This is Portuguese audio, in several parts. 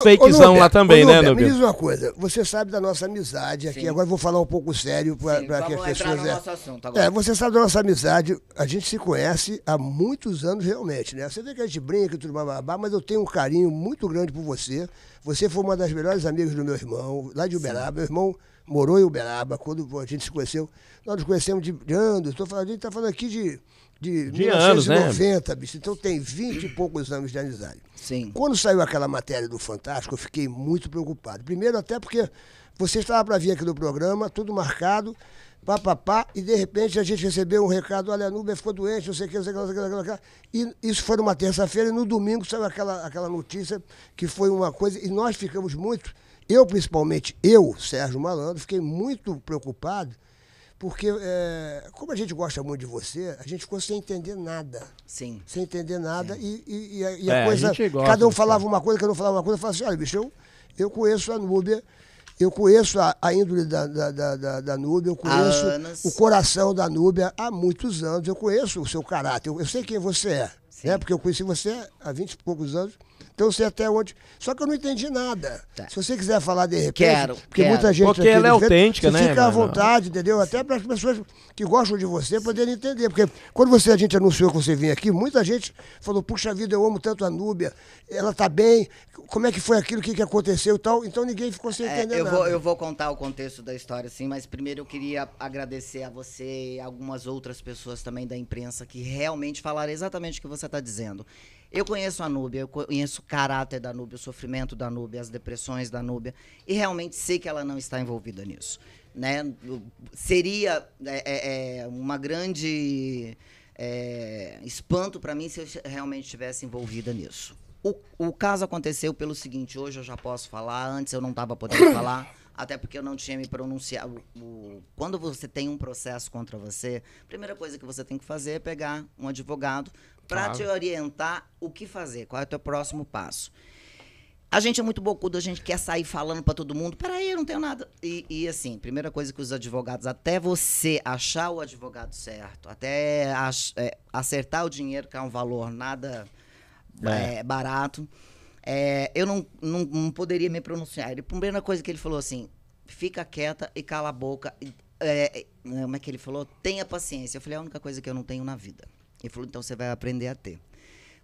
fakezão lá também, Ô, né, Nubia? Me diz uma coisa, você sabe da nossa amizade aqui, Sim. agora eu vou falar um pouco sério para que as pessoas... É... No agora. é, você sabe da nossa amizade, a gente se conhece há muitos anos realmente, né? Você vê que a gente brinca e tudo bababá, mas eu tenho um carinho muito grande por você, você foi uma das melhores amigas do meu irmão, lá de Uberaba, Sim. meu irmão morou em Uberaba, quando a gente se conheceu, nós nos conhecemos de, de anos, tô falando, a gente está falando aqui de, de, de 1990, anos, né? bicho, então tem 20 e poucos anos de amizade. Sim. Quando saiu aquela matéria do Fantástico, eu fiquei muito preocupado. Primeiro, até porque você estava para vir aqui no programa, tudo marcado, pá, e de repente a gente recebeu um recado, olha, a Nubia ficou doente, não sei o que, não sei o que, não sei o que, não sei o que. E isso foi numa terça-feira, e no domingo saiu aquela, aquela notícia que foi uma coisa, e nós ficamos muito eu, principalmente, eu, Sérgio Malandro, fiquei muito preocupado, porque é, como a gente gosta muito de você, a gente ficou sem entender nada. Sim. Sem entender nada. Sim. E, e, a, e a é, coisa. A cada um falava uma coisa, cada um falava uma coisa, eu falava assim, olha, bicho, eu, eu conheço a Núbia. Eu conheço a, a índole da, da, da, da, Núbia, eu conheço o coração da Núbia há muitos anos, eu conheço o seu caráter, eu, eu sei quem você é. Sim. É, porque eu conheci você há 20 e poucos anos. Então você até onde. Só que eu não entendi nada. Tá. Se você quiser falar de repente. Quero, porque quero. muita gente. Porque ela é autêntica, né? Fica à vontade, entendeu? Até para as pessoas que gostam de você poderem entender. Porque quando você, a gente anunciou que você vinha aqui, muita gente falou: puxa vida, eu amo tanto a Núbia, ela tá bem, como é que foi aquilo, o que, que aconteceu e tal. Então ninguém ficou sem é, entender é, eu nada. Vou, eu vou contar o contexto da história, sim, mas primeiro eu queria agradecer a você e algumas outras pessoas também da imprensa que realmente falaram exatamente o que você está dizendo. Eu conheço a Núbia, eu conheço o caráter da Núbia, o sofrimento da Núbia, as depressões da Núbia, e realmente sei que ela não está envolvida nisso. Né? Seria é, é, é, uma grande é, espanto para mim se eu realmente estivesse envolvida nisso. O, o, caso aconteceu pelo seguinte, hoje eu já posso falar, antes eu não estava podendo falar, até porque eu não tinha me pronunciado. Quando você tem um processo contra você, a primeira coisa que você tem que fazer é pegar um advogado para claro. te orientar o que fazer, qual é o teu próximo passo. A gente é muito bocudo, a gente quer sair falando para todo mundo. Peraí, eu não tenho nada. E, e, assim, primeira coisa que os advogados, até você achar o advogado certo, até é, acertar o dinheiro, que é um valor nada é. É, barato, é, eu não, não, não, poderia me pronunciar. A primeira coisa que ele falou assim: fica quieta e cala a boca. É, é, como é que ele falou? Tenha paciência. Eu falei: a única coisa que eu não tenho na vida. Ele falou: então você vai aprender a ter. Ele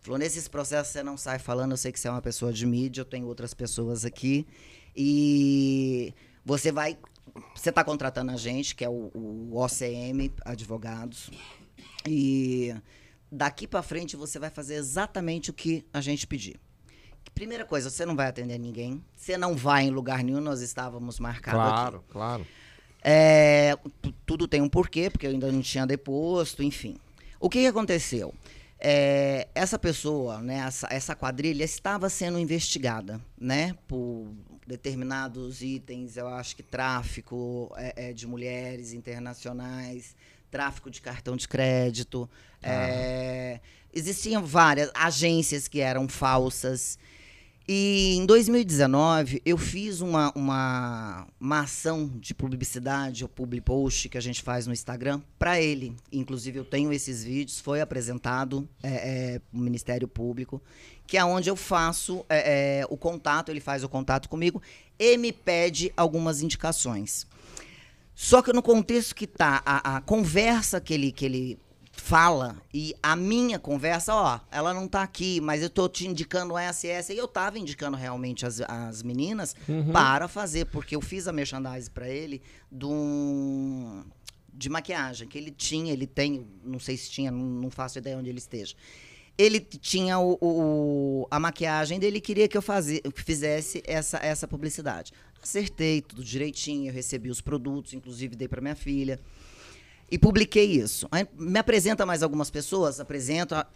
Falou, nesses processos você não sai falando, eu sei que você é uma pessoa de mídia, eu tenho outras pessoas aqui. E você vai. Você está contratando a gente, que é o, o OCM, advogados. E daqui para frente você vai fazer exatamente o que a gente pedir. Primeira coisa, você não vai atender ninguém. Você não vai em lugar nenhum, nós estávamos marcados claro, aqui. Claro, é, tudo tem um porquê, porque eu ainda não tinha deposto, enfim. O que, que aconteceu? É, essa pessoa, né, essa, essa, quadrilha estava sendo investigada, né, por determinados itens, eu acho que tráfico é, é de mulheres internacionais, tráfico de cartão de crédito, ah. é, Existiam várias agências que eram falsas. E em 2019, eu fiz uma, uma, uma ação de publicidade, o public post que a gente faz no Instagram, para ele. Inclusive, eu tenho esses vídeos, foi apresentado é, é, Ministério Público, que é onde eu faço é, é, o contato, ele faz o contato comigo e me pede algumas indicações. Só que no contexto que está a, a, conversa que ele, que ele fala e a minha conversa, ó, ela não tá aqui, mas eu tô te indicando essa e essa. E eu tava indicando realmente as, as meninas uhum. para fazer, porque eu fiz a merchandise para ele de um, de maquiagem que ele tinha, ele tem, não sei se tinha, não, faço ideia onde ele esteja. Ele tinha o, o a maquiagem dele, queria que eu fazia, fizesse essa, essa publicidade. Acertei tudo direitinho, eu recebi os produtos, inclusive dei para minha filha e publiquei isso. Aí me apresenta mais algumas pessoas, apresento a,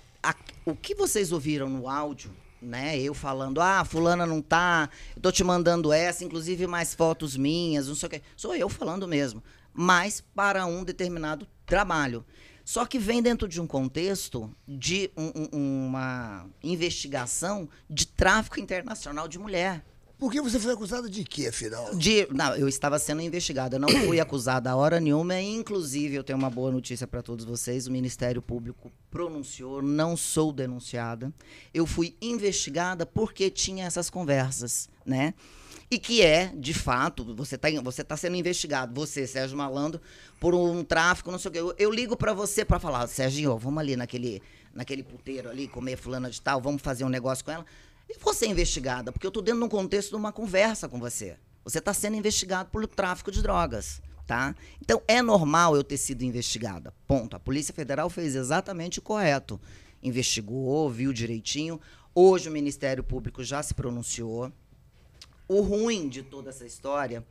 o que vocês ouviram no áudio, né? Eu falando, ah, fulana não tá, eu tô te mandando essa, inclusive mais fotos minhas, não sei o quê. Sou eu falando mesmo, mas para um determinado trabalho. Só que vem dentro de um contexto de um, um, uma investigação de tráfico internacional de mulher. Porque você foi acusada de quê, afinal? De, não, eu estava sendo investigada, eu não fui acusada a hora nenhuma. Inclusive, eu tenho uma boa notícia para todos vocês: o Ministério Público pronunciou, não sou denunciada. Eu fui investigada porque tinha essas conversas, né? E que é, de fato, você está você tá sendo investigado, você, Sérgio Malandro, por um tráfico, não sei o quê. Eu, eu ligo para você para falar, Sérgio, vamos ali naquele, naquele puteiro ali, comer fulana de tal, vamos fazer um negócio com ela e você é investigada, porque eu estou dentro de um contexto de uma conversa com você. Você está sendo investigado pelo tráfico de drogas. Tá? Então, é normal eu ter sido investigada. Ponto. A Polícia Federal fez exatamente o correto. Investigou, viu direitinho. Hoje o Ministério Público já se pronunciou. O ruim de toda essa história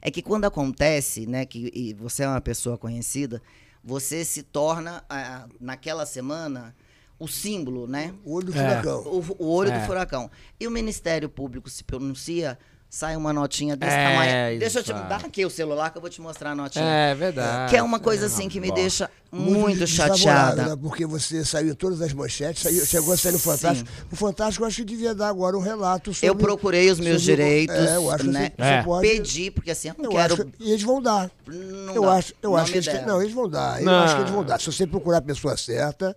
é que quando acontece, né, que você é uma pessoa conhecida, você se torna, ah, naquela semana, o símbolo, né? O olho do é. furacão. O, o olho do é. furacão. E o Ministério Público se pronuncia sai uma notinha desse é, tamanho. Deixa eu te dar é. aqui o celular que eu vou te mostrar a notinha. É verdade. Que é uma coisa assim que me Bom. deixa muito, muito chateada. Né? Porque você saiu todas as manchetes, saiu, chegou a sair no Fantástico. Sim. O Fantástico eu acho que devia dar agora um relato sobre. Eu procurei os meus sobre, direitos. É, eu acho né? que você, é. pode. Pedi, porque assim, eu não eu quero. Acho, e eles vão dar. Não eu dá. acho, eu não acho que eles, não, eles vão dar. Eu não. acho que eles vão dar. Se você procurar a pessoa certa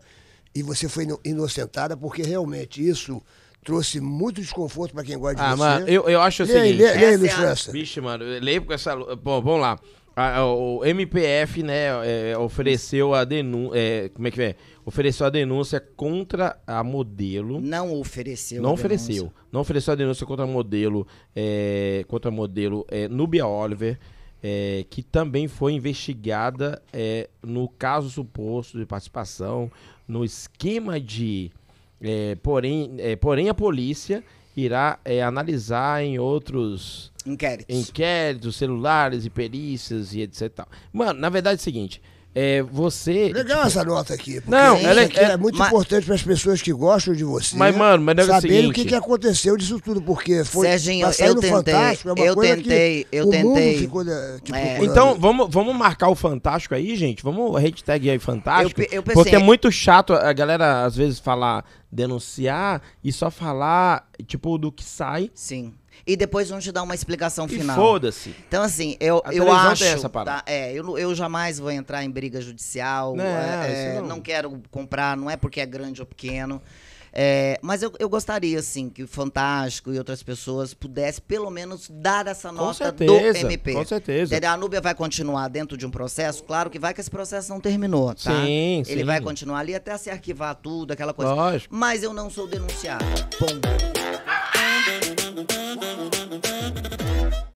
e você foi inocentada, porque realmente isso trouxe muito desconforto para quem gosta de ah, você. Mano, eu, eu acho o lê, seguinte. Lê, lê, lê essa... Bicho, é mano, leio com essa. Bom, vamos lá. A, o MPF, né, é, ofereceu a denúncia. É, como é que é? Ofereceu a denúncia contra a modelo. Não ofereceu. Não ofereceu. Denúncia. Não ofereceu a denúncia contra a modelo. É, contra a modelo é, Nubia Oliver é, que também foi investigada é, no caso suposto de participação no esquema de. É, porém, é, porém, a polícia irá é, analisar em outros. Inquéritos. Inquéritos, celulares e perícias e etc. Mano, na verdade é o seguinte: é, você. Legal tipo, essa nota aqui. Porque não, isso ela, é- aqui é, é muito mas, importante para as pessoas que gostam de você. Mas, mano, mas é saber o, seguinte, o que, que aconteceu disso tudo, porque foi. Serginho, eu tentei. Fantástico, é eu tentei, eu o tentei. Mundo ficou, tipo, é. Então, vamos, vamos marcar o Fantástico aí, gente? Vamos hashtag aí Fantástico. Eu, eu pensei, porque é muito chato a galera, às vezes, falar, denunciar e só falar, tipo, do que sai. Sim e depois vão te dar uma explicação final. Foda-se. Então, assim, eu, a eu acho. Dessa, tá, é, eu, eu jamais vou entrar em briga judicial. Não, é, é, não. não quero comprar, não é porque é grande ou pequeno. É, mas eu, eu gostaria, assim, que o Fantástico e outras pessoas pudessem, pelo menos, dar essa nota certeza, do MP. Com certeza. Entendeu? A Núbia vai continuar dentro de um processo? Claro que vai, que esse processo não terminou, tá? Sim, Ele sim. vai continuar ali até se arquivar tudo, aquela coisa. Lógico. Mas eu não sou denunciado. Ponto.